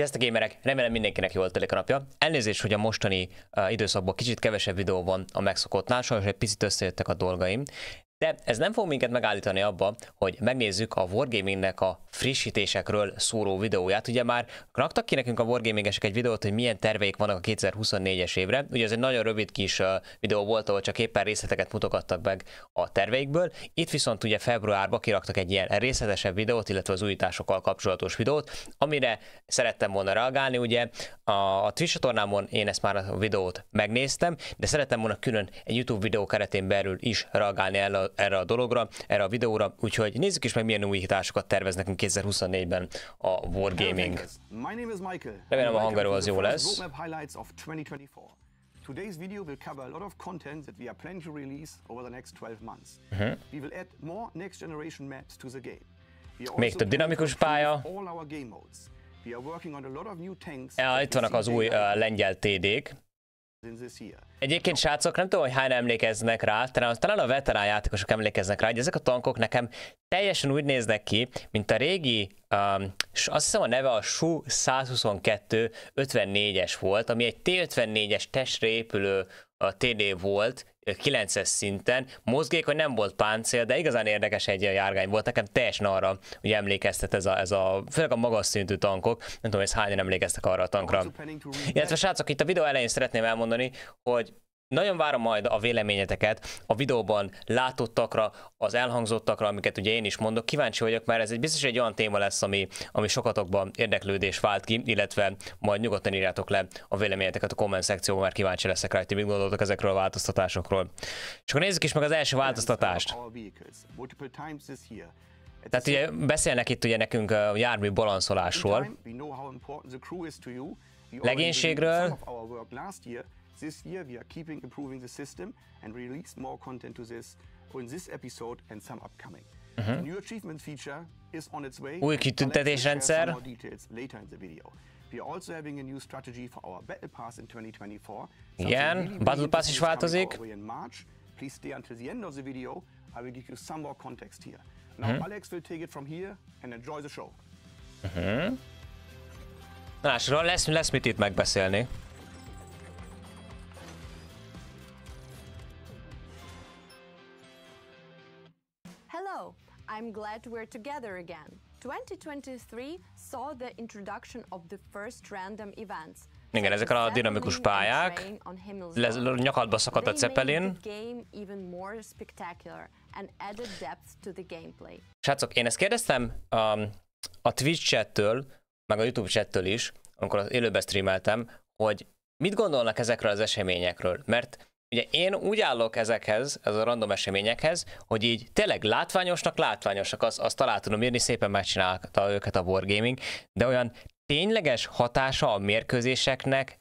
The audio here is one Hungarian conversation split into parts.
Sziasztok gamerek! Remélem mindenkinek jól telik a napja. Elnézést, hogy a mostani uh, időszakban kicsit kevesebb videó van a megszokottnál, sajnos egy picit összejöttek a dolgaim, de ez nem fog minket megállítani abba, hogy megnézzük a Wargamingnek a frissítésekről szóló videóját. Ugye már raktak ki nekünk a Wargamingesek egy videót, hogy milyen terveik vannak a 2024-es évre. Ugye ez egy nagyon rövid kis videó volt, ahol csak éppen részleteket mutogattak meg a terveikből. Itt viszont ugye februárban kiraktak egy ilyen részletesebb videót, illetve az újításokkal kapcsolatos videót, amire szerettem volna reagálni. Ugye a, Twitch csatornámon én ezt már a videót megnéztem, de szerettem volna külön egy YouTube videó keretén belül is reagálni el erre a dologra, erre a videóra, úgyhogy nézzük is meg milyen újításokat tervez nekünk 2024-ben a Wargaming. Remélem a hangerő az jó lesz. Today's video will cover a lot of content that we are planning to release over the next 12 months. Uh-huh. We will add more next generation maps to the game. Még több dinamikus pálya. Ja, itt vannak az új uh, lengyel TD-k. Egyébként srácok, nem tudom, hogy hányan emlékeznek rá, talán, talán a veterán játékosok emlékeznek rá, hogy ezek a tankok nekem teljesen úgy néznek ki, mint a régi, um, azt hiszem a neve a Su 122 54-es volt, ami egy T54-es testre épülő a TD volt, 9-es szinten. Mozgékony nem volt páncél, de igazán érdekes egy ilyen járgány volt. Nekem teljesen arra hogy emlékeztet ez a, ez a, főleg a magas szintű tankok. Nem tudom, hogy hányan emlékeztek arra a tankra. Illetve srácok, itt a videó elején szeretném elmondani, hogy nagyon várom majd a véleményeteket a videóban látottakra, az elhangzottakra, amiket ugye én is mondok. Kíváncsi vagyok, mert ez egy biztos egy olyan téma lesz, ami, ami sokatokban érdeklődés vált ki, illetve majd nyugodtan írjátok le a véleményeteket a komment szekcióban, mert kíváncsi leszek rá, hogy ti mit gondoltok ezekről a változtatásokról. És akkor nézzük is meg az első változtatást. Tehát ugye beszélnek itt ugye nekünk a jármű balanszolásról, legénységről, This year we are keeping improving the system and release more content to this in this episode and some upcoming. Mm-hmm. The new achievement feature is on its way. Új kitüntetésrendszer. More details later in the video. We are also having a new strategy for our Battle Pass in 2024. Igen, Battle Pass is változik. In March. Please stay until the end of the video. I will give you some more context here. Now mm-hmm. Alex will take it from here and enjoy the show. Uh -huh. Na, és lesz, lesz mit itt megbeszélni. glad we're together again. 2023 saw the introduction of the first random events. Igen, ezek a dinamikus pályák. Le, nyakadba szakadt a Zeppelin. Srácok, én ezt kérdeztem a, um, a Twitch chattől, meg a YouTube chattől is, amikor az élőben streameltem, hogy mit gondolnak ezekről az eseményekről? Mert Ugye én úgy állok ezekhez, ez a random eseményekhez, hogy így tényleg látványosnak látványosak, azt, azt alá tudom írni, szépen megcsinálta őket a Wargaming, de olyan tényleges hatása a mérkőzéseknek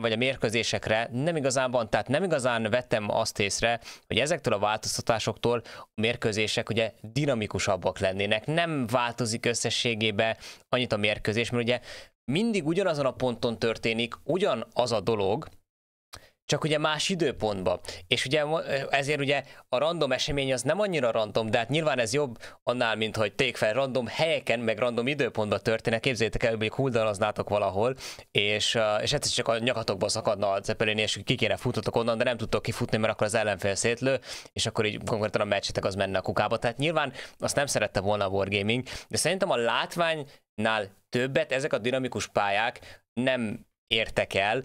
vagy a mérkőzésekre nem igazán van, tehát nem igazán vettem azt észre, hogy ezektől a változtatásoktól a mérkőzések ugye dinamikusabbak lennének, nem változik összességébe annyit a mérkőzés, mert ugye mindig ugyanazon a ponton történik ugyanaz a dolog, csak ugye más időpontban. És ugye ezért ugye a random esemény az nem annyira random, de hát nyilván ez jobb annál, mint hogy ték fel random helyeken, meg random időpontban történne. Képzeljétek el, hogy huldanaznátok valahol, és, és egyszer csak a nyakatokba szakadna a cepelén, és ki kéne futotok onnan, de nem tudtok kifutni, mert akkor az ellenfél szétlő, és akkor így konkrétan a meccsetek az menne a kukába. Tehát nyilván azt nem szerette volna a Wargaming, de szerintem a látványnál többet ezek a dinamikus pályák nem értek el,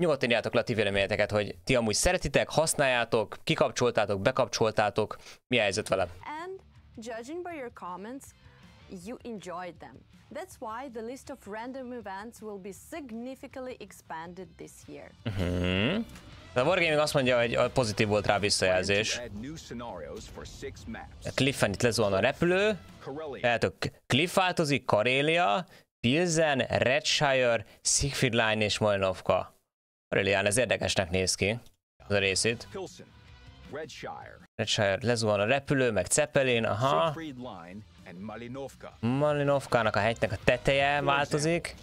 nyugodtan írjátok le a ti véleményeteket, hogy ti amúgy szeretitek, használjátok, kikapcsoltátok, bekapcsoltátok, mi a helyzet vele. And judging by your comments, you enjoyed them. That's why the list of random events will be significantly expanded this year. Uh-huh. A Wargaming azt mondja, hogy pozitív volt rá visszajelzés. Cliffen itt lezuhan a repülő. Tehát Cliff változik, Karélia, Pilsen, Redshire, Siegfried Line és Molinovka. Brilliant, ez érdekesnek néz ki, az a részét. Redshire lezuhan a repülő, meg Zeppelin, aha. Malinovkának a hegynek a teteje változik.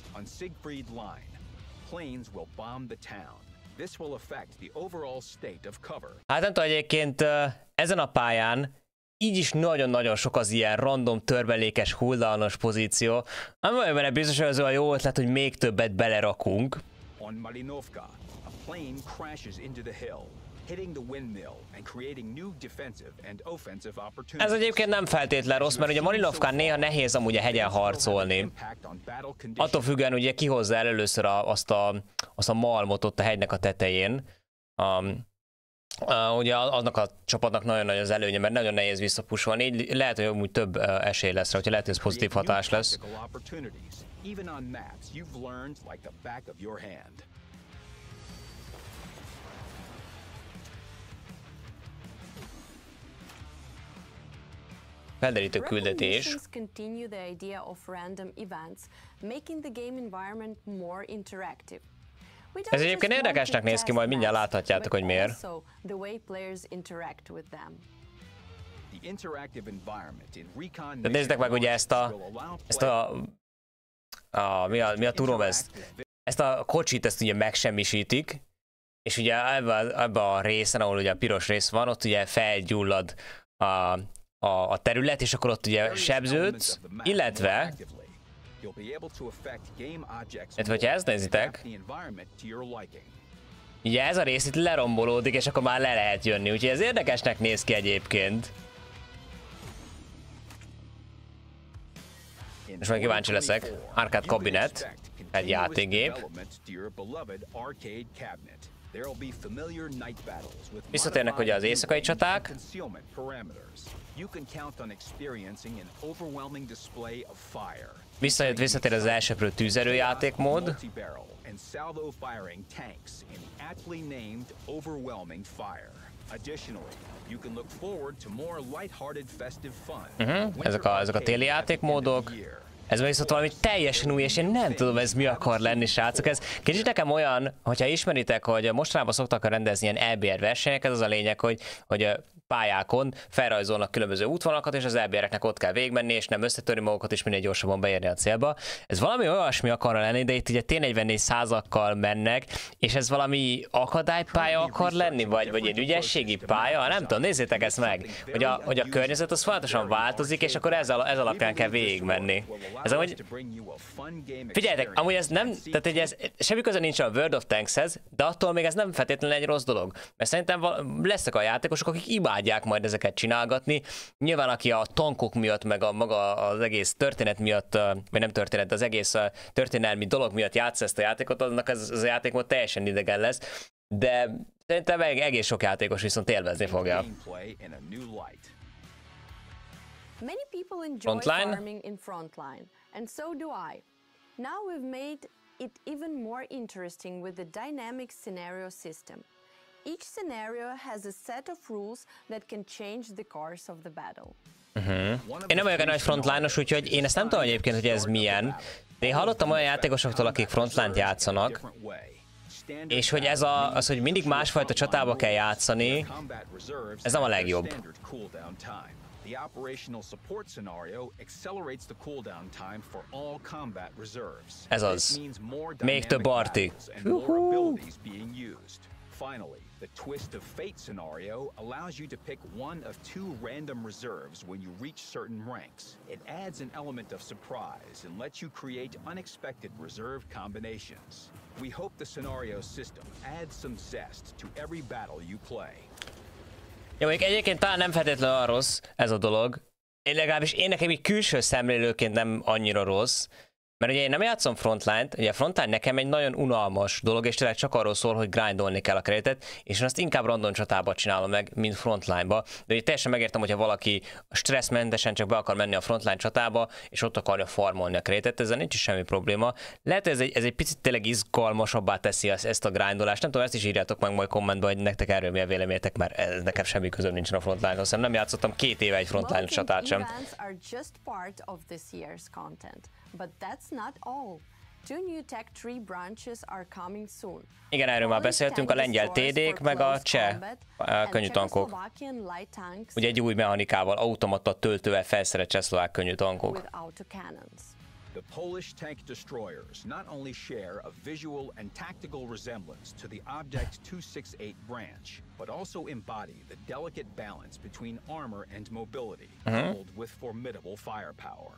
Hát nem tudom, egyébként ezen a pályán így is nagyon-nagyon sok az ilyen random törmelékes hullalnos pozíció. Nem vagyok benne biztos, hogy az a jó ötlet, hogy még többet belerakunk. On Malinovka, a plane crashes into the hill, hitting the windmill and creating new defensive and offensive opportunities. Ez egyébként nem feltétlen rossz, mert ugye Malinovkán néha nehéz amúgy a hegyen harcolni. Attól függően ugye kihozza el először a, azt, a, azt a malmot ott a hegynek a tetején. Um, Uh, ugye annak a csapatnak nagyon nagy az előnye, mert nagyon nehéz visszapusolni, így lehet, hogy amúgy több uh, esély lesz rá, hogyha lehet, hogy ez pozitív hatás lesz even on maps you've learned like the back of your hand. Felderítő küldetés. continue the idea of random events, making the game environment more interactive. Ez egyébként érdekesnek néz ki, majd mindjárt láthatjátok, hogy miért. De nézzétek meg ugye ezt a, ezt a a, mi a, mi a tudom ezt? Ezt a kocsit ezt ugye megsemmisítik, és ugye ebben ebbe a részen, ahol ugye a piros rész van, ott ugye felgyullad a, a, a terület, és akkor ott ugye sebződsz, illetve illetve, hogyha ezt nézitek, ugye ez a rész itt lerombolódik, és akkor már le lehet jönni, úgyhogy ez érdekesnek néz ki egyébként. És meg kíváncsi leszek. Arcade Cabinet, egy játékgép. Visszatérnek ugye az éjszakai csaták. Visszajött, visszatér az elseprő tűzerőjátékmód. Uh mhm, -huh. Ezek a, ezek a téli játékmódok. Ez meg viszont valami teljesen új, és én nem tudom, ez mi akar lenni, srácok. Ez kicsit nekem olyan, hogyha ismeritek, hogy mostanában szoktak rendezni ilyen EBR versenyeket, az a lényeg, hogy, hogy pályákon felrajzolnak különböző útvonalakat, és az elbéreknek ott kell végmenni, és nem összetörni magukat, és minél gyorsabban beérni a célba. Ez valami olyasmi akar lenni, de itt ugye T44 százakkal mennek, és ez valami akadálypálya akar lenni, vagy, vagy egy ügyességi pálya? Nem tudom, nézzétek ezt meg, hogy a, hogy a környezet az folyamatosan változik, és akkor ez, ez alapján kell végigmenni. Ez amúgy... Figyeljetek, amúgy ez nem, tehát hogy ez semmi köze nincs a World of Tankshez, de attól még ez nem feltétlenül egy rossz dolog. Mert szerintem val- lesznek a játékosok, akik imád vágyják majd ezeket csinálgatni. Nyilván aki a tankok miatt, meg a maga az egész történet miatt, vagy nem történet, az egész történelmi dolog miatt játsz ezt a játékot, annak ez, ez a játék most teljesen idegen lesz. De szerintem meg egész sok játékos viszont élvezni fogja. Many people enjoy frontline. farming in frontline, and so do I. Now we've made it even more interesting with the dynamic scenario system. Each scenario has a set of rules that can change the course of the battle. Uh-huh. Én nem vagyok egy nagy frontlános, úgyhogy én ezt nem tudom egyébként, hogy ez milyen. De én hallottam olyan játékosoktól, akik frontlánt játszanak, és hogy ez a, az, hogy mindig másfajta csatába kell játszani, ez nem a legjobb. The operational support scenario accelerates the cooldown time for all combat reserves. Ez az. Még több arti. Finally, The twist of fate scenario allows you to pick one of two random reserves when you reach certain ranks. It adds an element of surprise and lets you create unexpected reserve combinations. We hope the scenario system adds some zest to every battle you play. Jó, ja, egyébként pár nem feltétlenül arról rossz ez a dolog. Én legalábbis én nekem így külső szemlélőként nem annyira rossz, Mert ugye én nem játszom frontline-t, ugye a frontline nekem egy nagyon unalmas dolog, és tényleg csak arról szól, hogy grindolni kell a kreditet, és én azt inkább random csatába csinálom meg, mint frontline-ba. De ugye teljesen megértem, hogyha valaki stresszmentesen csak be akar menni a frontline csatába, és ott akarja farmolni a kreditet, ezzel nincs is semmi probléma. Lehet, ez egy, ez egy picit tényleg izgalmasabbá teszi az ezt a grindolást. Nem tudom, ezt is írjátok meg majd kommentben, hogy nektek erről mi a véleményetek, mert ez, nekem semmi közöm nincs a frontline-hoz. nem játszottam két éve egy frontline csatát sem. But that's not all. Two new tech tree branches are coming soon. Igen, erről már beszéltünk, a lengyel TD-k, meg a cseh könnyűtankok. Ugye egy új mechanikával, automata töltővel felszerelt csehszlovák könnyűtankok. The Polish tank destroyers not only share a visual and tactical resemblance to the Object 268 branch, but also embody the delicate balance between armor and mobility, mm-hmm. coupled with formidable firepower.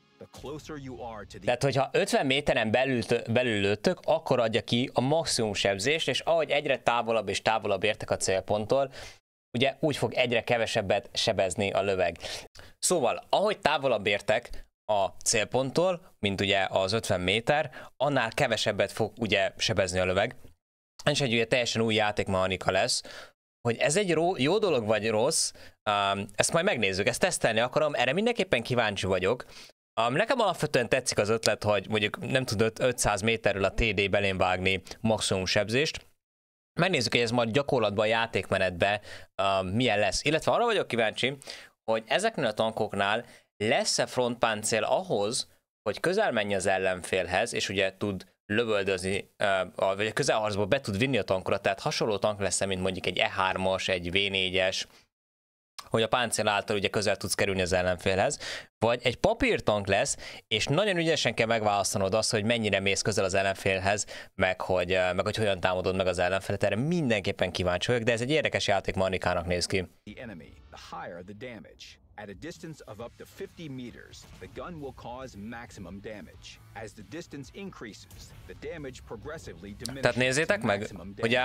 Tehát, hogyha 50 méteren belül, belül lőttök, akkor adja ki a maximum sebzést, és ahogy egyre távolabb és távolabb értek a célponttól, ugye úgy fog egyre kevesebbet sebezni a löveg. Szóval, ahogy távolabb értek a célponttól, mint ugye az 50 méter, annál kevesebbet fog ugye sebezni a löveg. És egy ugye teljesen új játékmechanika lesz, hogy ez egy ró, jó dolog vagy rossz, um, ezt majd megnézzük, ezt tesztelni akarom, erre mindenképpen kíváncsi vagyok, Um, nekem alapvetően tetszik az ötlet, hogy mondjuk nem tud 500 méterről a TD belén vágni maximum sebzést, Megnézzük, hogy ez majd gyakorlatban a játékmenetben uh, milyen lesz. Illetve arra vagyok kíváncsi, hogy ezeknél a tankoknál lesz-e frontpáncél ahhoz, hogy közel menj az ellenfélhez, és ugye tud lövöldözni, uh, vagy a közelharcba be tud vinni a tankra, tehát hasonló tank lesz mint mondjuk egy E3-as, egy V4-es, hogy a páncél által ugye közel tudsz kerülni az ellenfélhez, vagy egy papírtank lesz, és nagyon ügyesen kell megválasztanod azt, hogy mennyire mész közel az ellenfélhez, meg hogy, meg hogy hogyan támadod meg az ellenfelet, erre mindenképpen kíváncsi vagyok, de ez egy érdekes játék Manikának néz ki. At a distance of up to 50 meters, the gun will cause maximum damage. As the distance increases, the damage progressively diminishes. Tehát nézzétek meg, ugye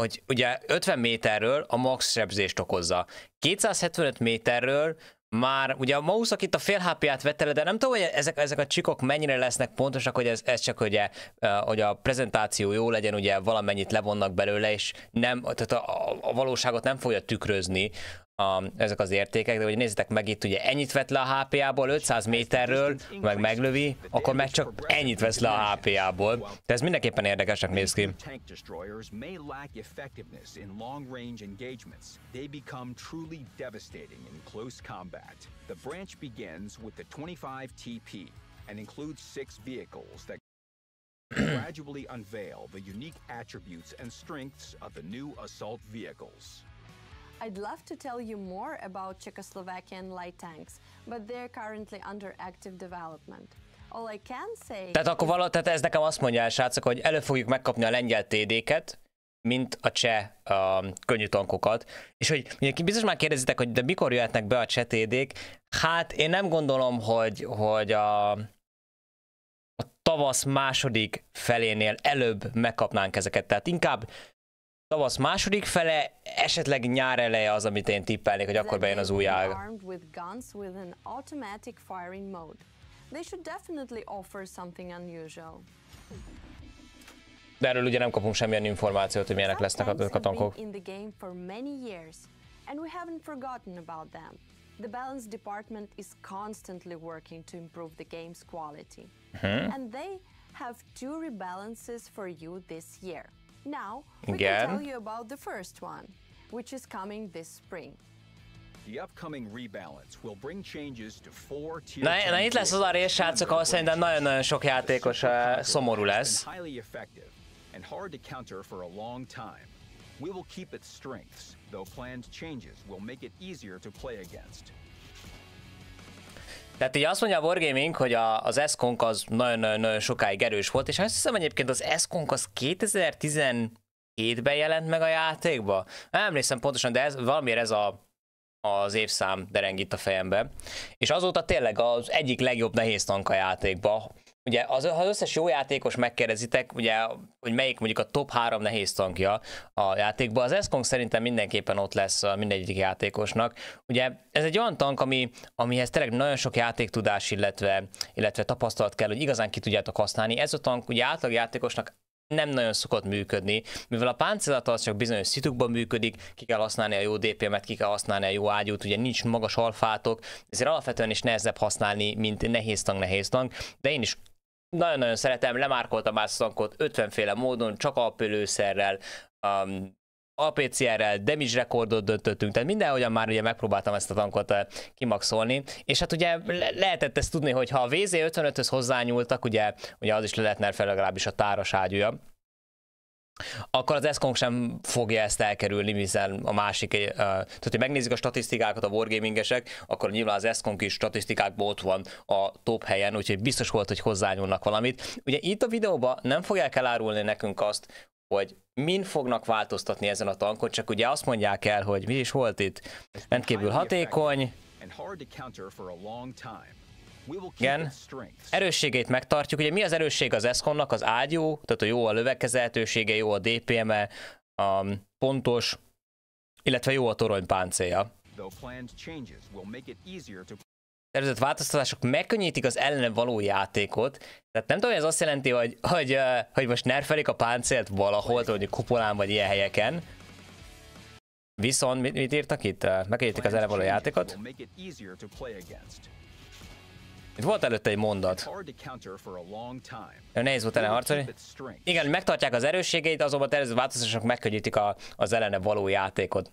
hogy ugye 50 méterről a max sebzést okozza. 275 méterről már ugye a mouse itt a fél hp vette le, de nem tudom, hogy ezek, ezek a csikok mennyire lesznek pontosak, hogy ez, ez csak ugye, hogy a prezentáció jó legyen, ugye valamennyit levonnak belőle, és nem, tehát a, a, a valóságot nem fogja tükrözni a, ezek az értékek, de hogy nézzétek meg itt, ugye ennyit vett le a HPA-ból 500 méterről, meg meglövi, akkor meg csak ennyit vesz le a HPA-ból. De ez mindenképpen érdekesnek néz ki. The branch begins with the 25 TP and includes six vehicles that gradually unveil the unique attributes and strengths of the new assault vehicles. I'd love to tell you more about Czechoslovakian light tanks, but they're currently under active development. All I can say... Tehát akkor való, tehát ez nekem azt mondja el, srácok, hogy elő fogjuk megkapni a lengyel TD-ket, mint a cseh um, könnyű tankokat. És hogy mondjuk biztos már kérdezitek, hogy de mikor jöhetnek be a cseh TD-k? Hát én nem gondolom, hogy, hogy a, a tavasz második felénél előbb megkapnánk ezeket. Tehát inkább tavasz második fele, esetleg nyár eleje az, amit én tippelnék, hogy akkor bejön az új ág. De erről ugye nem kapunk semmilyen információt, hogy milyenek lesznek azok a tankok. The balance department is constantly working to improve the game's quality. Hmm. And they have two rebalances for you this year. Now, we Again? can tell you about the first one, which is coming this spring. The upcoming rebalance will bring changes to four tier Na, na itt lesz az a rész, srácok, ahol szerintem nagyon-nagyon sok játékos uh, szomorú lesz. Highly effective and hard to counter for a long time. We will keep its strengths, though planned changes will make it easier to play against. Tehát így azt mondja a Wargaming, hogy a, az Eskonk az nagyon-nagyon sokáig erős volt, és azt hiszem egyébként az Eskonk az 2017-ben jelent meg a játékba. Nem emlékszem pontosan, de ez, valamiért ez a az évszám dereng itt a fejembe. És azóta tényleg az egyik legjobb nehéz tank a játékba, ugye az, az összes jó játékos megkérdezitek, ugye, hogy melyik mondjuk a top 3 nehéz tankja a játékban, az Eskong szerintem mindenképpen ott lesz a mindegyik játékosnak. Ugye ez egy olyan tank, ami, amihez tényleg nagyon sok játéktudás, illetve, illetve tapasztalat kell, hogy igazán ki tudjátok használni. Ez a tank ugye átlag játékosnak nem nagyon szokott működni, mivel a páncélat az csak bizonyos szitukban működik, ki kell használni a jó DPM-et, ki kell használni a jó ágyút, ugye nincs magas alfátok, ezért alapvetően is nehezebb használni, mint nehéz tank, nehéz tank, de én is nagyon-nagyon szeretem, lemárkoltam szankot 50 féle módon, csak alpölőszerrel, um, APCR-rel, damage rekordot döntöttünk, tehát mindenhogyan már ugye megpróbáltam ezt a tankot uh, kimaxolni, és hát ugye le- lehetett ezt tudni, hogy ha a VZ55-höz hozzányúltak, ugye, ugye az is le lehetne fel legalábbis a táros ágyúja, akkor az eszkong sem fogja ezt elkerülni, hiszen a másik, eh, tehát hogy megnézik a statisztikákat a wargamingesek, akkor nyilván az eszkong is statisztikákból ott van a top helyen, úgyhogy biztos volt, hogy hozzányúlnak valamit. Ugye itt a videóban nem fogják elárulni nekünk azt, hogy min fognak változtatni ezen a tankon, csak ugye azt mondják el, hogy mi is volt itt rendkívül hatékony, igen. Erősségét megtartjuk. Ugye mi az erősség az eszkonnak? Az ágyú, tehát a jó a lövekezelhetősége, jó a DPM-e, a pontos, illetve jó a torony páncéja. Tervezett változtatások megkönnyítik az ellen való játékot, tehát nem tudom, hogy ez azt jelenti, hogy, hogy, hogy most nerfelik a páncélt valahol, vagy kupolán vagy ilyen helyeken, Viszont mit, mit írtak itt? Megkönnyítik az eleve való játékot. Itt volt előtte egy mondat. Ő nehéz volt ellen harcolni. Igen, megtartják az erősségeit, azonban tervező változások megkönnyítik a, az ellene való játékot.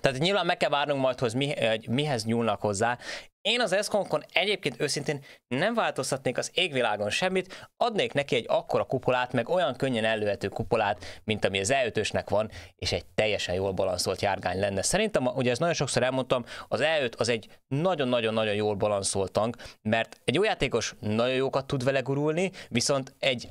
Tehát nyilván meg kell várnunk majd, hogy mi, mihez nyúlnak hozzá, én az Esconkon egyébként őszintén nem változtatnék az égvilágon semmit, adnék neki egy akkora kupolát, meg olyan könnyen elővető kupolát, mint ami az e van, és egy teljesen jól balanszolt járgány lenne. Szerintem, ugye ezt nagyon sokszor elmondtam, az E5 az egy nagyon-nagyon-nagyon jól balanszolt tank, mert egy jó játékos nagyon jókat tud vele gurulni, viszont egy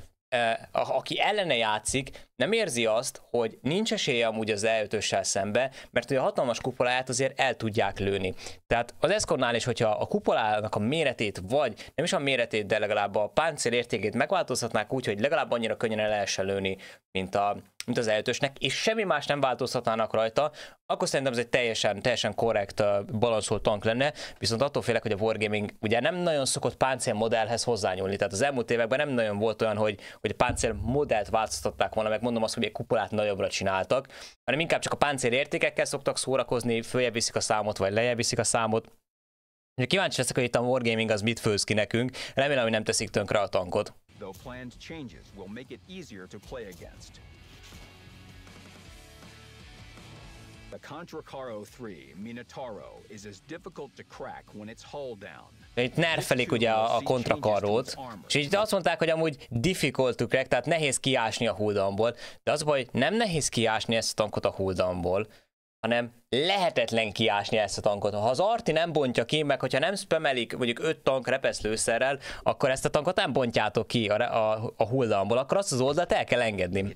aki ellene játszik, nem érzi azt, hogy nincs esélye amúgy az E5-össel szembe, mert ugye a hatalmas kupoláját azért el tudják lőni. Tehát az eszkornál is, hogyha a kupolának a méretét, vagy nem is a méretét, de legalább a páncél értékét megváltoztatnák úgy, hogy legalább annyira könnyen el lehessen lőni, mint a mint az eltősnek, és semmi más nem változtatnának rajta, akkor szerintem ez egy teljesen, teljesen korrekt, balanszolt tank lenne, viszont attól félek, hogy a Wargaming ugye nem nagyon szokott páncélmodellhez hozzányúlni, tehát az elmúlt években nem nagyon volt olyan, hogy, hogy a páncélmodellt változtatták volna, meg mondom azt, hogy egy kupolát nagyobbra csináltak, hanem inkább csak a páncél értékekkel szoktak szórakozni, följebb viszik a számot, vagy lejjebb viszik a számot, Kíváncsi leszek, hogy itt a Wargaming az mit főz ki nekünk, remélem, hogy nem teszik tönkre a tankot. The Contra Caro 3 Minotauro is as difficult to crack when it's hull down. Itt nerfelik ugye a, a kontrakarót, és így azt mondták, hogy amúgy difficult to crack, tehát nehéz kiásni a huldamból, de az baj, hogy nem nehéz kiásni ezt a tankot a huldamból, hanem lehetetlen kiásni ezt a tankot. Ha az arti nem bontja ki, meg hogyha nem spemelik mondjuk 5 tank repeszlőszerrel, akkor ezt a tankot nem bontjátok ki a, a, a hullamból, akkor azt az oldalt el kell engedni.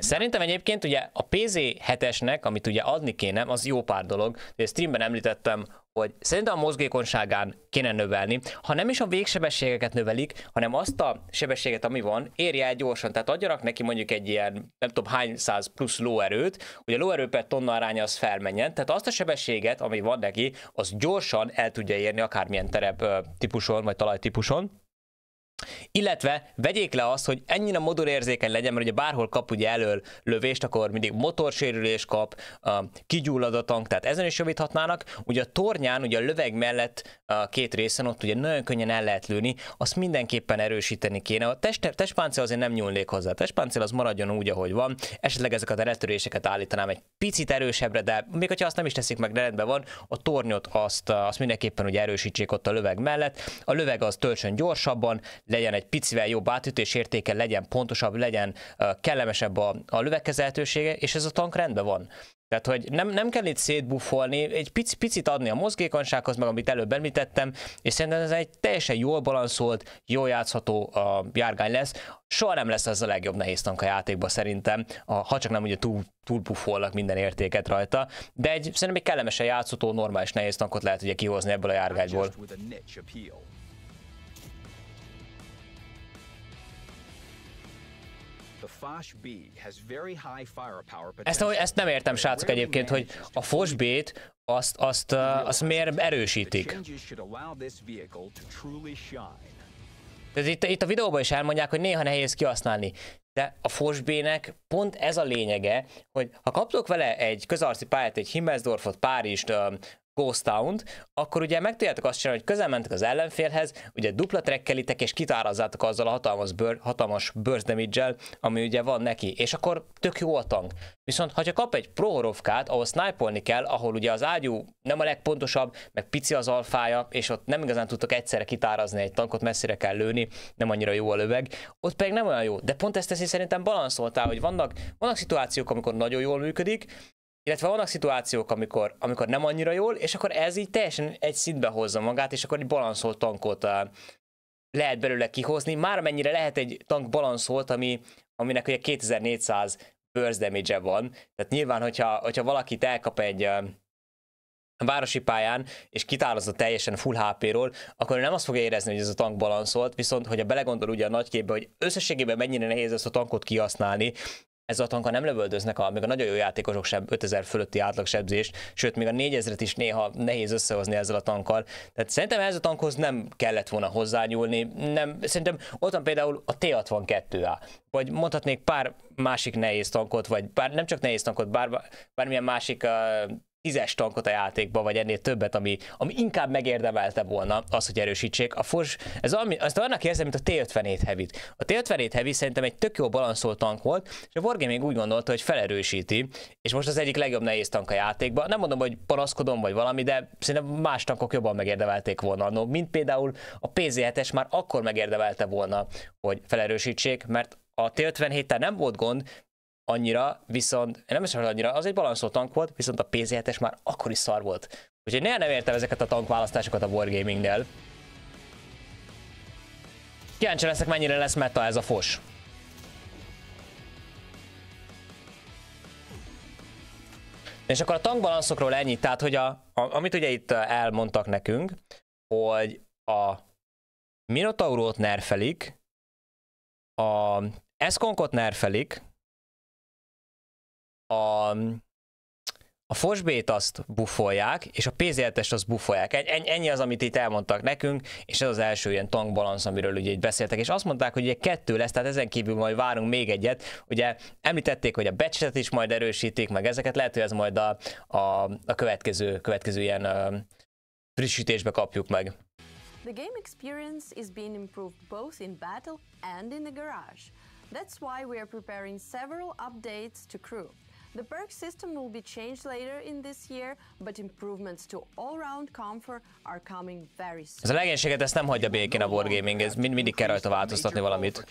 Szerintem egyébként ugye a PZ7-esnek, amit ugye adni kéne, az jó pár dolog. De streamben említettem, hogy szerintem a mozgékonyságán kéne növelni. Ha nem is a végsebességeket növelik, hanem azt a sebességet, ami van, érje el gyorsan. Tehát adjanak neki mondjuk egy ilyen, nem tudom hány száz plusz lóerőt, hogy a lóerő per tonna aránya az felmenjen. Tehát azt a sebességet, ami van neki, az gyorsan el tudja érni akármilyen terep típuson vagy talajtípuson. Illetve vegyék le azt, hogy ennyire motorérzékeny legyen, mert ugye bárhol kap ugye elől lövést, akkor mindig motorsérülés kap, kigyullad a tank, tehát ezen is javíthatnának. Ugye a tornyán, ugye a löveg mellett a két részen ott ugye nagyon könnyen el lehet lőni, azt mindenképpen erősíteni kéne. A test, testpáncél azért nem nyúlnék hozzá, a testpáncél az maradjon úgy, ahogy van, esetleg ezeket a retöréseket állítanám egy picit erősebbre, de még ha azt nem is teszik meg, de rendben van, a tornyot azt, azt mindenképpen ugye erősítsék ott a löveg mellett, a löveg az töltsön gyorsabban, legyen egy picivel jobb átütés értéke, legyen pontosabb, legyen kellemesebb a, a lövekezelhetősége, és ez a tank rendben van. Tehát, hogy nem, nem kell itt szétbuffolni, egy pici, picit adni a mozgékonysághoz, meg amit előbb említettem, és szerintem ez egy teljesen jól balanszolt, jól játszható a járgány lesz. Soha nem lesz ez a legjobb nehéz tank a játékban szerintem, a, ha csak nem ugye túl, túl buffolnak minden értéket rajta, de egy, szerintem egy kellemesen játszható, normális nehéz tankot lehet ugye kihozni ebből a járgányból. Ezt, ezt nem értem, srácok, egyébként, hogy a Fosh B-t azt, azt, azt miért erősítik? Tehát itt, itt a videóban is elmondják, hogy néha nehéz kihasználni. De a B-nek pont ez a lényege, hogy ha kaptok vele egy közarci pályát, egy Himmelsdorfot, Párizst, Ghost Town-t, akkor ugye meg tudjátok azt csinálni, hogy közel mentek az ellenfélhez, ugye dupla trekkelitek és kitárazzátok azzal a hatalmas, bőr, hatalmas burst damage ami ugye van neki, és akkor tök jó a tank. Viszont ha csak kap egy prohorovkát, ahol snipolni kell, ahol ugye az ágyú nem a legpontosabb, meg pici az alfája, és ott nem igazán tudtok egyszerre kitárazni egy tankot, messzire kell lőni, nem annyira jó a löveg, ott pedig nem olyan jó. De pont ezt teszi szerintem balanszoltál, hogy vannak, vannak szituációk, amikor nagyon jól működik, illetve vannak szituációk, amikor, amikor nem annyira jól, és akkor ez így teljesen egy szintbe hozza magát, és akkor egy balanszolt tankot eh, lehet belőle kihozni, már mennyire lehet egy tank balanszolt, ami, aminek ugye 2400 burst damage van, tehát nyilván, hogyha, hogyha valakit elkap egy eh, a városi pályán, és kitározza teljesen full HP-ról, akkor nem azt fogja érezni, hogy ez a tank balanszolt, viszont hogyha belegondol ugye a nagy képbe, hogy összességében mennyire nehéz ezt a tankot kihasználni, ez a ha nem lövöldöznek, a, még a nagyon jó játékosok sem 5000 fölötti átlagsebzés, sőt, még a 4000-et is néha nehéz összehozni ezzel a tankkal. Tehát szerintem ez a tankhoz nem kellett volna hozzányúlni. Nem, szerintem ott van például a T-62A, vagy mondhatnék pár másik nehéz tankot, vagy bár nem csak nehéz tankot, bár, bármilyen másik uh, tízes tankot a játékba, vagy ennél többet, ami, ami inkább megérdemelte volna az, hogy erősítsék. A Forge, ez ami, azt annak érzem, mint a T57 heavy -t. A T57 Heavy szerintem egy tök jó balanszolt tank volt, és a Wargaming úgy gondolta, hogy felerősíti, és most az egyik legjobb nehéz tank a játékban. Nem mondom, hogy panaszkodom, vagy valami, de szerintem más tankok jobban megérdemelték volna. No, mint például a PZ7-es már akkor megérdemelte volna, hogy felerősítsék, mert a T57-tel nem volt gond, annyira, viszont nem is annyira, az egy balanszó tank volt, viszont a pz már akkor is szar volt. Úgyhogy ne, nem értem ezeket a tank választásokat a Wargaming-del. Kíváncsi leszek, mennyire lesz meta ez a fos. És akkor a tankbalanszokról ennyit, tehát hogy a, a, amit ugye itt elmondtak nekünk, hogy a Minotaurót nerfelik, a Eskonkot nerfelik, a, a fosbét azt bufolják, és a pzls azt bufolják. En, ennyi az, amit itt elmondtak nekünk, és ez az első ilyen tankbalansz, amiről ugye itt beszéltek. És azt mondták, hogy ugye kettő lesz, tehát ezen kívül majd várunk még egyet. Ugye említették, hogy a becsetet is majd erősítik, meg ezeket lehet, hogy ez majd a, a, a következő, következő ilyen ö, frissítésbe kapjuk meg. The game experience is being improved both in battle and in the garage. That's why we are preparing several updates to crew. The Berg system will be changed later in this year, but improvements to all-round comfort are coming very soon. Ez a legénységet ezt nem hagyja békén a wargaming, ez mind mindig kell rajta változtatni valamit.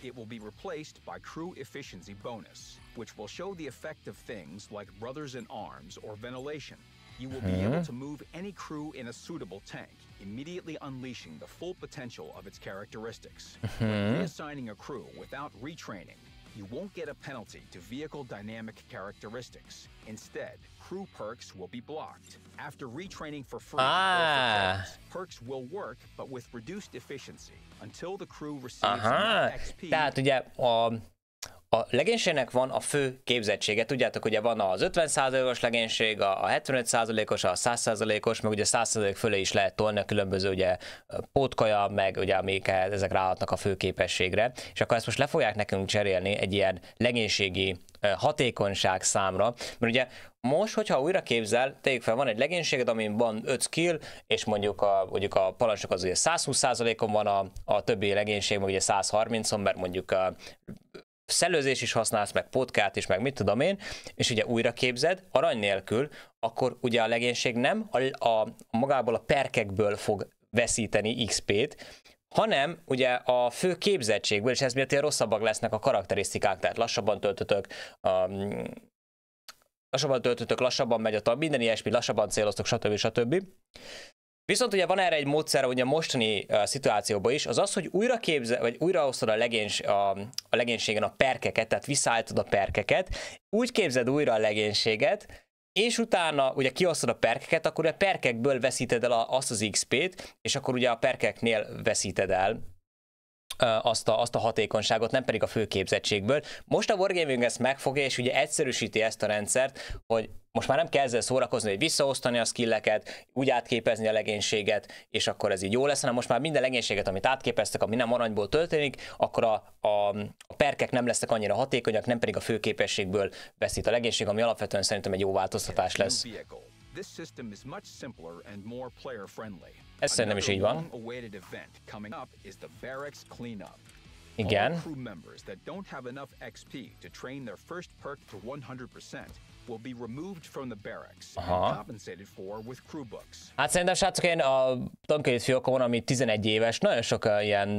It will be replaced by crew efficiency bonus, which will show the effect of things like brothers in arms or ventilation. You will be hmm? able to move any crew in a suitable tank, immediately unleashing the full potential of its characteristics. Hmm? reassigning a crew without retraining, you won't get a penalty to vehicle dynamic characteristics. Instead, crew perks will be blocked. After retraining for free, ah. for perks, perks will work, but with reduced efficiency until the crew receives Aha. Uh-huh. XP. That, to a um, a legénységnek van a fő képzettsége. Tudjátok, ugye van az 50%-os legénység, a 75%-os, a 100%-os, meg ugye 100% fölé is lehet tolni a különböző ugye pótkaja, meg ugye amik ezek ráadnak a fő képességre. És akkor ezt most le fogják nekünk cserélni egy ilyen legénységi hatékonyság számra, mert ugye most, hogyha újra képzel, tegyük fel, van egy legénységed, amin van 5 skill, és mondjuk a, mondjuk a palancsok az ugye 120%-on van a, a többi legénység, meg ugye 130-on, mert mondjuk a, szelőzés is használsz, meg potkát is, meg mit tudom én, és ugye újra képzed, arany nélkül, akkor ugye a legénység nem a, a magából a perkekből fog veszíteni XP-t, hanem ugye a fő képzettségből, és ez miatt ilyen rosszabbak lesznek a karakterisztikák, tehát lassabban töltötök, um, lassabban töltötök, lassabban megy a tab, minden ilyesmi, lassabban céloztok, stb. stb. Viszont ugye van erre egy módszer, ugye a mostani uh, szituációban is, az az, hogy újra képze, vagy újraosztod a, legéns, a, a legénységen a perkeket, tehát visszaállítod a perkeket, úgy képzed újra a legénységet, és utána ugye kiosztod a perkeket, akkor a perkekből veszíted el azt az XP-t, és akkor ugye a perkeknél veszíted el azt a, azt a hatékonyságot, nem pedig a főképzettségből. Most a Wargaming ezt megfogja, és ugye egyszerűsíti ezt a rendszert, hogy most már nem kell ezzel szórakozni, hogy visszaosztani a skilleket, úgy átképezni a legénységet, és akkor ez így jó lesz, hanem most már minden legénységet, amit átképeztek, ami nem aranyból történik, akkor a, a, a perkek nem lesznek annyira hatékonyak, nem pedig a fő képességből veszít a legénység, ami alapvetően szerintem egy jó változtatás lesz. Ez szerintem is így van. Igen will be removed from the barracks Aha. and compensated for with crew books. Hát szerintem, srácok, én a tankerét fiókomon, ami 11 éves, nagyon sok ilyen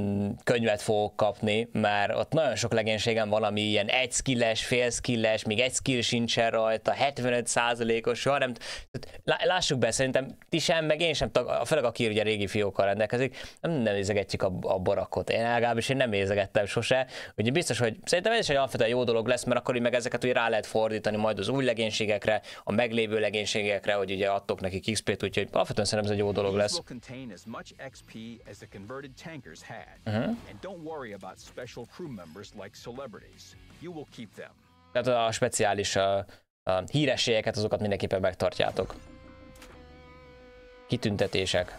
könyvet fog kapni, mert ott nagyon sok legénységem valami ilyen egy skilles, fél skilles, még egy skill sincsen rajta, 75 százalékos, soha nem... Lássuk be, szerintem ti sem, meg én sem, főleg aki ugye régi fiókkal rendelkezik, nem, nem nézegetjük a, a barakot. Én legalábbis én nem nézegettem sose. Ugye biztos, hogy szerintem ez is egy alapvetően jó dolog lesz, mert akkor így meg ezeket úgy rá lehet fordítani majd az új legénységekre, a meglévő legénységekre, hogy ugye adtok nekik XP-t, úgyhogy alapvetően szerintem ez egy jó dolog lesz. Uh-huh. Tehát a speciális a, a hírességeket, azokat mindenképpen megtartjátok. Kitüntetések.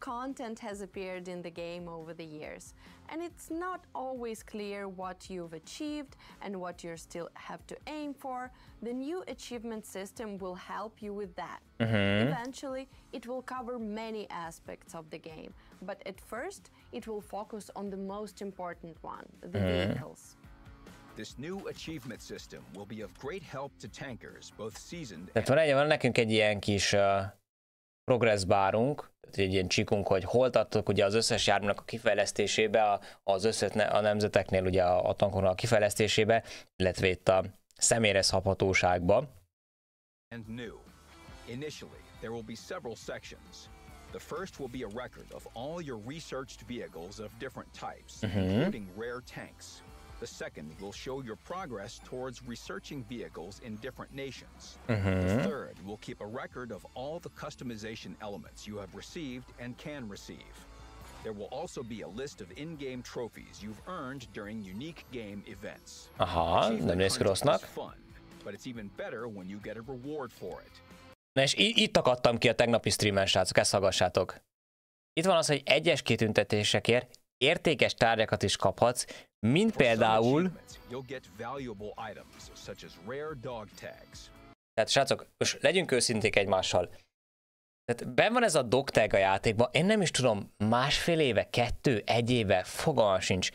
content has appeared in the game over the years, and it's not always clear what you've achieved and what you still have to aim for, the new achievement system will help you with that. Mm -hmm. Eventually, it will cover many aspects of the game, but at first, it will focus on the most important one the mm -hmm. vehicles. This new achievement system will be of great help to tankers, both seasoned. Tehát van egy, van nekünk egy ilyen kis uh, progress bárunk, egy ilyen csikunk, hogy hol tartok ugye az összes járműnek a kifejlesztésébe, az összes a nemzeteknél ugye a, a tankoknak a kifejlesztésébe, illetve itt a személyhez hapatóságba. And new. Initially, there will be several sections. The first will be a record of all your researched vehicles of different types, uh-huh. including rare tanks, The second will show your progress towards researching vehicles in different nations. Mm-hmm. The third will keep a record of all the customization elements you have received and can receive. There will also be a list of in-game trophies you've earned during unique game events. Aha, nem néz ki rossznak. Fun, but it's even better when you get a reward for it. Na és itt akadtam ki a tegnapi streamen, srácok, ezt hallgassátok. Itt van az, hogy egyes kitüntetésekért értékes tárgyakat is kaphatsz, mint például... Tehát srácok, most legyünk őszinték egymással. Tehát ben van ez a dogtag a játékban, én nem is tudom, másfél éve, kettő, egy éve, fogalma sincs.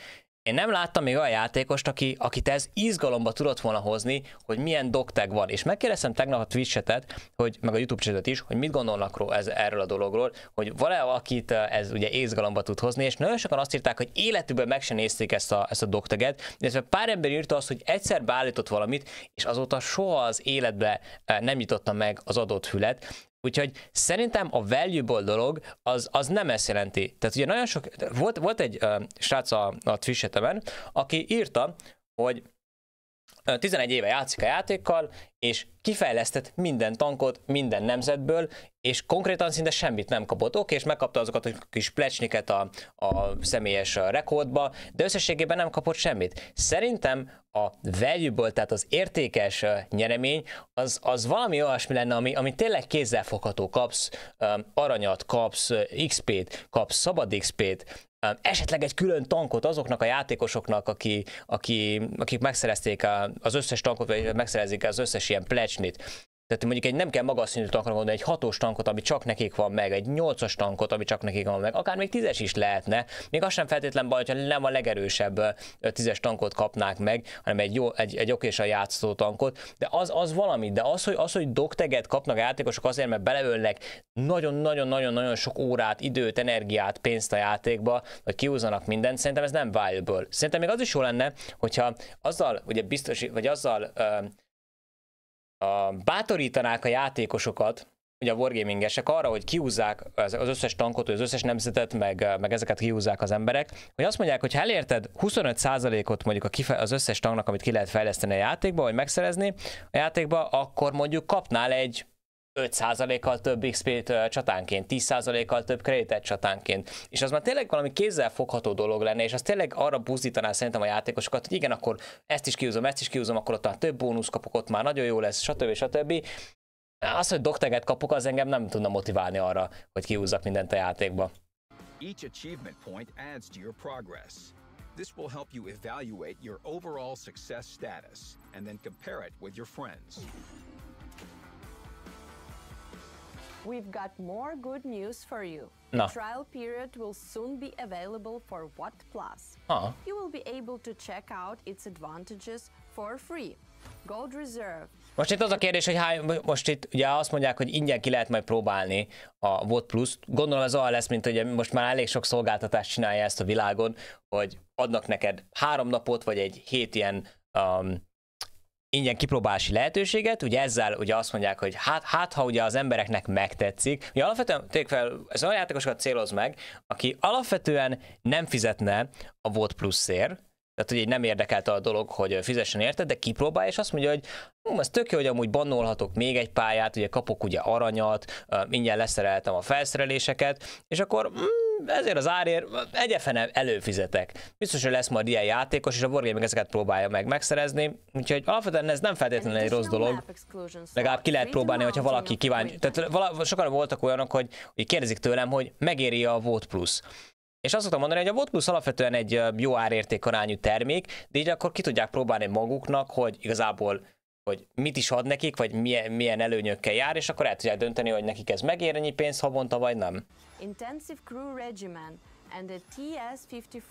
Én nem láttam még olyan játékost, aki, akit ez izgalomba tudott volna hozni, hogy milyen dokteg van. És megkérdeztem tegnap a twitch hogy, meg a YouTube csetet is, hogy mit gondolnak ról ez, erről a dologról, hogy van-e akit eh, ez ugye izgalomba tud hozni, és nagyon sokan azt írták, hogy életükben meg sem nézték ezt a, ezt a dokteget, illetve pár ember írta azt, hogy egyszer beállított valamit, és azóta soha az életbe eh, nem nyitotta meg az adott fület. Úgyhogy szerintem a valuable dolog az, az nem ezt jelenti. Tehát ugye nagyon sok, volt, volt egy uh, srác a, a aki írta, hogy 11 éve játszik a játékkal, és kifejlesztett minden tankot minden nemzetből, és konkrétan szinte semmit nem kapott. Oké, és megkapta azokat a kis plecsniket a, a személyes rekordba, de összességében nem kapott semmit. Szerintem a value tehát az értékes nyeremény, az, az valami olyasmi lenne, ami, ami tényleg kézzelfogható. Kapsz aranyat, kapsz XP-t, kapsz szabad XP-t, esetleg egy külön tankot azoknak a játékosoknak, aki, aki, akik megszerezték az összes tankot, vagy megszerezik az összes ilyen plecsnit. Tehát mondjuk egy nem kell magas szintű tankra gondolni, egy hatós tankot, ami csak nekik van meg, egy nyolcas tankot, ami csak nekik van meg, akár még tízes is lehetne. Még az sem feltétlen baj, hogyha nem a legerősebb tízes tankot kapnák meg, hanem egy, jó, egy, egy a játszó tankot. De az, az valami, de az, hogy, az, hogy dokteget kapnak a játékosok azért, mert beleölnek nagyon-nagyon-nagyon-nagyon sok órát, időt, energiát, pénzt a játékba, vagy kiúzanak mindent, szerintem ez nem valuable. Szerintem még az is jó lenne, hogyha azzal, ugye biztos, vagy azzal uh, a, bátorítanák a játékosokat, ugye a wargamingesek arra, hogy kiúzzák az összes tankot, az összes nemzetet, meg, meg ezeket kiúzzák az emberek, hogy azt mondják, hogy ha elérted 25%-ot mondjuk a kife- az összes tanknak, amit ki lehet fejleszteni a játékba, vagy megszerezni a játékba, akkor mondjuk kapnál egy 5%-kal több XP-t csatánként, 10%-kal több kreditet csatánként. És az már tényleg valami kézzel fogható dolog lenne, és az tényleg arra buzdítaná szerintem a játékosokat, hogy igen, akkor ezt is kiúzom, ezt is kiúzom, akkor ott már több bónusz kapok, ott már nagyon jó lesz, stb. stb. Az, hogy dokteget kapok, az engem nem tudna motiválni arra, hogy kiúzzak mindent a játékba. Each achievement point adds to your progress. This will help you evaluate your overall success status and then compare it with your friends. We've got more good news for you. No. The trial period will soon be available for What Plus. Huh. You will be able to check out its advantages for free. Gold Reserve. Most itt az a kérdés, hogy hány, most itt ugye azt mondják, hogy ingyen ki lehet majd próbálni a Volt Plus-t. Gondolom ez olyan lesz, mint hogy most már elég sok szolgáltatást csinálja ezt a világon, hogy adnak neked három napot, vagy egy hét ilyen um, ingyen kipróbálási lehetőséget, ugye ezzel ugye azt mondják, hogy hát, hát ha ugye az embereknek megtetszik, ugye alapvetően tényleg fel, ez olyan játékosokat céloz meg, aki alapvetően nem fizetne a Volt Pluszért, tehát hogy egy nem érdekelte a dolog, hogy fizessen érte, de kipróbálja, és azt mondja, hogy hm, ez tök jó, hogy amúgy bannolhatok még egy pályát, ugye kapok ugye aranyat, ingyen leszereltem a felszereléseket, és akkor hm, ezért az árért egyefene előfizetek. Biztos, hogy lesz majd ilyen játékos, és a meg ezeket próbálja meg megszerezni, úgyhogy alapvetően ez nem feltétlenül egy hát rossz dolog. Legalább ki lehet próbálni, hogyha valaki kíváncsi. Tehát vala, sokan voltak olyanok, hogy, hogy kérdezik tőlem, hogy megéri a Volt Plus. És azt szoktam mondani, hogy a Volt Plus alapvetően egy jó árértékarányú termék, de így akkor ki tudják próbálni maguknak, hogy igazából hogy mit is ad nekik, vagy milyen, milyen előnyökkel jár, és akkor el tudják dönteni, hogy nekik ez megér ennyi pénzt havonta, vagy nem. Intensive Crew regimen and a TS-54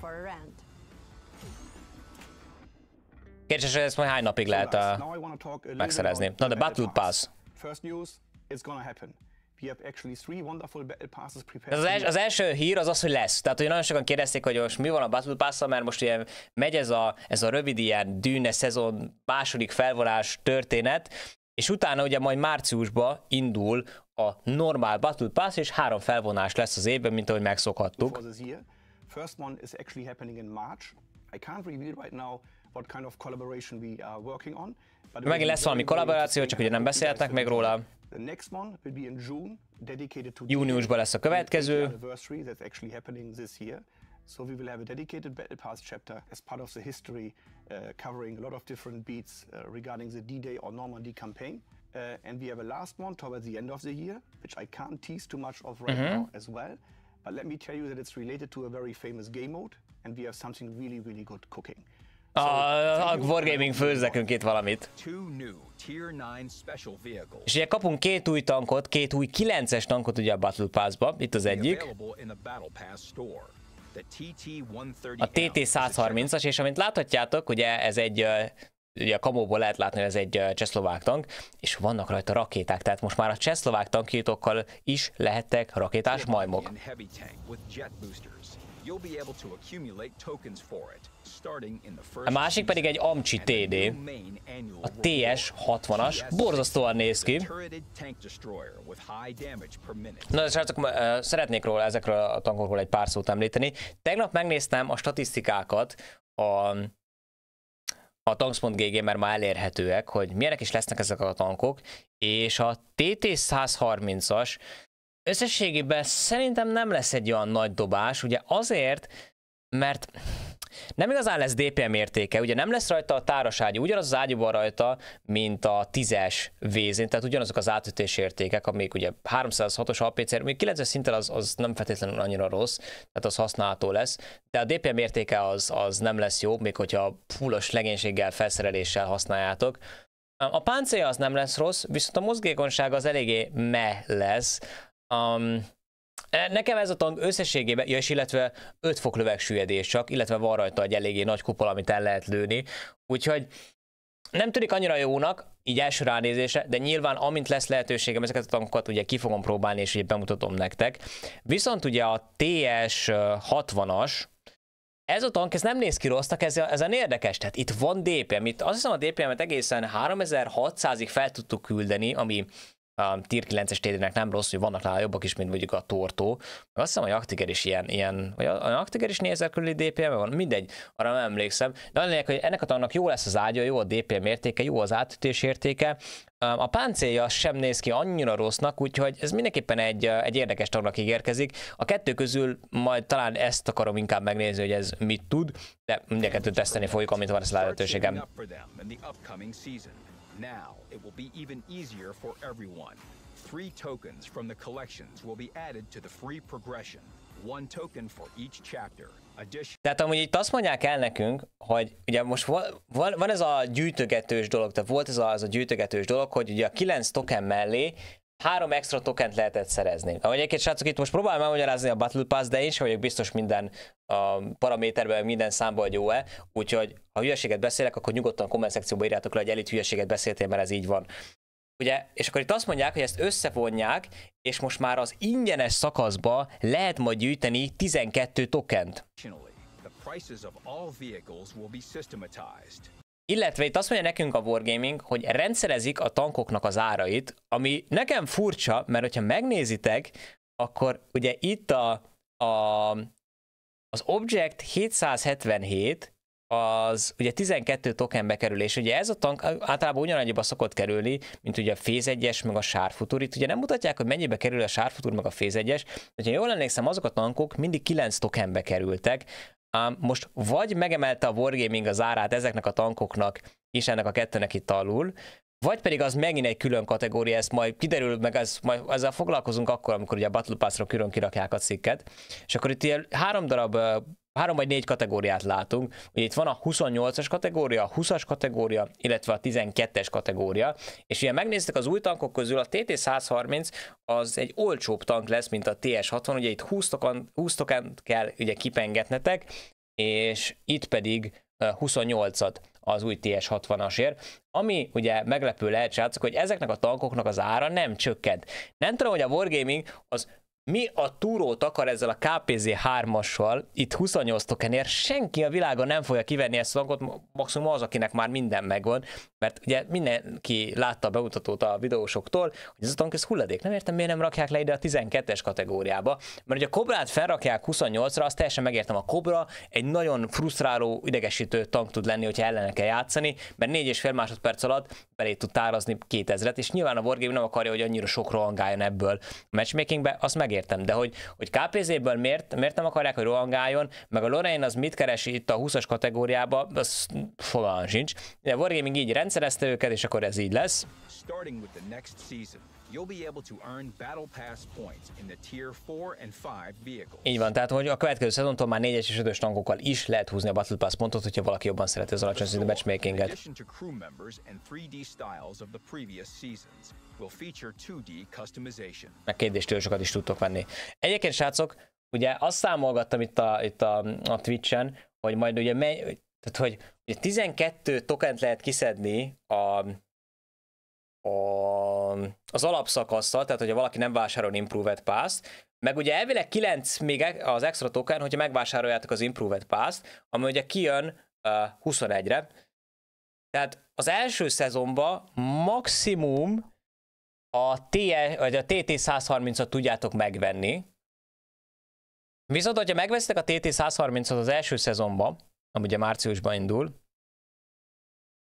for rent. Kérdés, hogy ezt majd hány napig lehet uh, megszerezni. Na, de Battle Pass. First news, it's gonna happen. Az, els, az első hír az az, hogy lesz. Tehát, hogy nagyon sokan kérdezték, hogy most mi van a Battle pass mert most ugye megy ez a, ez a rövid ilyen dűne szezon második felvonás történet, és utána ugye majd márciusba indul a normál Battle Pass, és három felvonás lesz az évben, mint ahogy megszokhattuk. First one is actually happening in March. I can't reveal right now what kind of collaboration we are working on. Megint lesz valami kollaboráció, csak ugye nem beszéltek meg róla. Júniusban lesz a következő. So we will have a dedicated Battle Pass chapter as part of the history, uh, covering a lot of different beats uh, regarding the D-Day or Normandy campaign. Uh, and we have a last one towards the end of the year, which I can't tease too much of right mm -hmm. now as well. But let me tell you that it's related to a very famous game mode, and we have something really, really good cooking. A, szóval a Wargaming főz nekünk itt valamit. És ugye kapunk két új tankot, két új 9-es tankot ugye a Battle Pass-ba, itt az egyik. A TT-130-as, és amint láthatjátok, ugye ez egy ugye a kamóból lehet látni, hogy ez egy csehszlovák tank, és vannak rajta rakéták, tehát most már a csehszlovák tankjutokkal is lehettek rakétás majmok. A másik pedig egy Amcsi TD, a TS-60-as, borzasztóan néz ki. Na de srácok, szeretnék róla ezekről a tankokról egy pár szót említeni. Tegnap megnéztem a statisztikákat a a tanks.gg már már elérhetőek, hogy milyenek is lesznek ezek a tankok, és a TT-130-as összességében szerintem nem lesz egy olyan nagy dobás, ugye azért, mert nem igazán lesz DPM értéke, ugye nem lesz rajta a táros ágyú, ugyanaz az ágyú van rajta, mint a 10-es vézén, tehát ugyanazok az átütés értékek, amik ugye 306-os APC, még 9-es szinten az, az nem feltétlenül annyira rossz, tehát az használható lesz, de a DPM értéke az, az nem lesz jó, még hogyha fullos legénységgel, felszereléssel használjátok. A páncélja az nem lesz rossz, viszont a mozgékonyság az eléggé me lesz, Um, Nekem ez a tank összességében, ja, és illetve 5 fok lövegsüllyedés csak, illetve van rajta egy eléggé nagy kupol, amit el lehet lőni, úgyhogy nem tűnik annyira jónak, így első ránézése, de nyilván amint lesz lehetőségem, ezeket a tankokat ugye ki fogom próbálni, és ugye bemutatom nektek. Viszont ugye a TS60-as, ez a tank, ez nem néz ki rossznak, ez, ez an érdekes, tehát itt van DPM, itt azt hiszem a DPM-et egészen 3600-ig fel tudtuk küldeni, ami a tier 9-es td nem rossz, hogy vannak nála jobbak is, mint mondjuk a Tortó. Azt hiszem, hogy Aktiger is ilyen, ilyen vagy a, a Aktiger is 4000 körüli DPM van, mindegy, arra nem emlékszem. De a lényeg, hogy ennek a tannak jó lesz az ágya, jó a DPM értéke, jó az átütés értéke, a páncélja sem néz ki annyira rossznak, úgyhogy ez mindenképpen egy, egy érdekes tagnak ígérkezik. A kettő közül majd talán ezt akarom inkább megnézni, hogy ez mit tud, de mindenkettőt teszteni fogjuk, amit van lesz lehetőségem. Now, it will be even easier for everyone. Three tokens from the collections will be added to the free progression. One token for each chapter. Addition tehát amúgy itt azt mondják el nekünk, hogy ugye most van, van, van ez a gyűjtögetős dolog, tehát volt ez a, az a gyűjtögetős dolog, hogy ugye a 9 token mellé három extra tokent lehetett szerezni. Ahogy egyébként srácok, itt most próbálom elmagyarázni a Battle Pass, de én sem vagyok biztos minden a paraméterben, minden számban, hogy jó-e, úgyhogy ha hülyeséget beszélek, akkor nyugodtan a komment szekcióba írjátok le, hogy elit hülyeséget beszéltél, mert ez így van. Ugye, és akkor itt azt mondják, hogy ezt összevonják, és most már az ingyenes szakaszba lehet majd gyűjteni 12 tokent. Illetve itt azt mondja nekünk a Wargaming, hogy rendszerezik a tankoknak az árait, ami nekem furcsa, mert hogyha megnézitek, akkor ugye itt a, a az Object 777 az ugye 12 tokenbe bekerülés, ugye ez a tank általában ugyanannyiba szokott kerülni, mint ugye a Phase 1 meg a sárfutur. Itt ugye nem mutatják, hogy mennyibe kerül a sárfutur meg a Phase 1-es, hogyha jól emlékszem, azok a tankok mindig 9 tokenbe kerültek, Ám most vagy megemelte a Wargaming az árát ezeknek a tankoknak, és ennek a kettőnek itt alul, vagy pedig az megint egy külön kategória, ez majd kiderül, meg ez, majd ezzel foglalkozunk akkor, amikor ugye a Battle Pass-ra külön kirakják a cikket, és akkor itt ilyen három darab három vagy négy kategóriát látunk. Ugye itt van a 28-as kategória, a 20-as kategória, illetve a 12-es kategória. És ugye megnéztek az új tankok közül, a TT130 az egy olcsóbb tank lesz, mint a TS60, ugye itt 20 token, 20 token kell ugye kipengetnetek, és itt pedig 28-at az új TS60-asért. Ami ugye meglepő lehet, srácok, hogy ezeknek a tankoknak az ára nem csökkent. Nem tudom, hogy a Wargaming az mi a túrót akar ezzel a KPZ3-assal, itt 28 tokenért, senki a világon nem fogja kivenni ezt a bankot, maximum az, akinek már minden megvan, mert ugye mindenki látta a bemutatót a videósoktól, hogy ez a tank ez hulladék, nem értem, miért nem rakják le ide a 12-es kategóriába, mert ugye a Kobrát felrakják 28-ra, azt teljesen megértem, a Kobra egy nagyon frusztráló, idegesítő tank tud lenni, hogyha ellene kell játszani, mert 4,5 másodperc alatt belé tud tárazni 2000-et, és nyilván a Wargame nem akarja, hogy annyira sok rohangáljon ebből a matchmakingbe, azt megértem megértem, De hogy, hogy KPZ-ből miért, miért nem akarják, hogy rohangáljon, meg a Lorraine az mit keresi itt a 20-as kategóriába, az fogalmam sincs. De Wargaming így rendszerezte őket, és akkor ez így lesz. Starting with the next season, you'll be able to earn battle pass points in the tier 4 and 5 vehicles. Így van, tehát hogy a következő szezontól már 4-es és 5-ös tankokkal is lehet húzni a battle pass pontot, hogyha valaki jobban szereti az alacsony szintű matchmakinget. Meg kérdéstől sokat is tudtok venni. Egyébként srácok, ugye azt számolgattam itt a, itt a, a Twitch-en, hogy majd ugye mely, tehát hogy ugye 12 tokent lehet kiszedni a, a, az alapszakasszal, tehát hogyha valaki nem vásárol Improved pass meg ugye elvileg 9 még e-, az extra token, hogyha megvásároljátok az Improved Pass-t, ami ugye kijön uh, 21-re. Tehát az első szezonban maximum a, TE, vagy a TT130-at tudjátok megvenni. Viszont, hogyha megvesztek a TT130-at az első szezonban, ami ugye márciusban indul,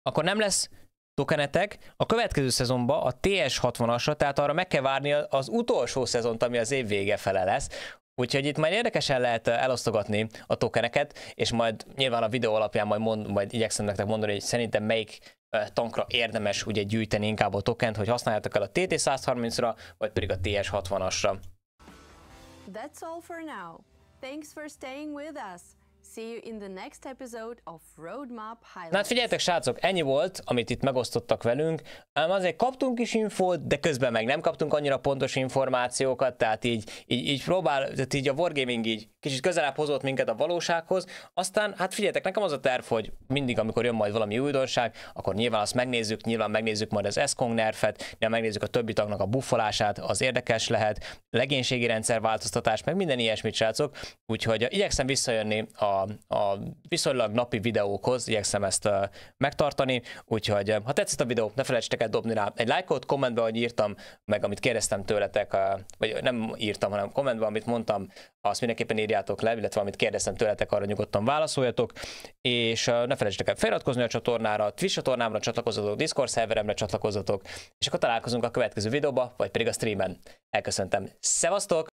akkor nem lesz tokenetek a következő szezonban a TS60-asra, tehát arra meg kell várni az utolsó szezont, ami az év vége fele lesz, Úgyhogy itt majd érdekesen lehet elosztogatni a tokeneket, és majd nyilván a videó alapján majd, mond, majd igyekszem nektek mondani, hogy szerintem melyik tankra érdemes ugye gyűjteni inkább a tokent, hogy használjátok el a TT130-ra, vagy pedig a TS60-asra. That's all for now. Thanks for staying with us. Hát figyeljetek srácok, ennyi volt, amit itt megosztottak velünk. Ám azért kaptunk is infót, de közben meg nem kaptunk annyira pontos információkat, tehát így, így, így próbál, tehát így a Wargaming így kicsit közelebb hozott minket a valósághoz. Aztán, hát figyeljetek, nekem az a terv, hogy mindig, amikor jön majd valami újdonság, akkor nyilván azt megnézzük, nyilván megnézzük majd az Eskong nerfet, nyilván megnézzük a többi tagnak a buffolását, az érdekes lehet, legénységi rendszer változtatás, meg minden ilyesmit, srácok. Úgyhogy igyekszem visszajönni a a viszonylag napi videókhoz igyekszem ezt megtartani, úgyhogy ha tetszett a videó, ne felejtsetek el dobni rá egy lájkot, kommentbe, hogy írtam, meg amit kérdeztem tőletek, vagy nem írtam, hanem kommentbe, amit mondtam, azt mindenképpen írjátok le, illetve amit kérdeztem tőletek, arra nyugodtan válaszoljatok, és ne felejtsetek el feliratkozni a csatornára, a Twitch csatornámra csatlakozzatok, Discord szerveremre csatlakozzatok, és akkor találkozunk a következő videóba, vagy pedig a streamen. Elköszöntem. Szevasztok!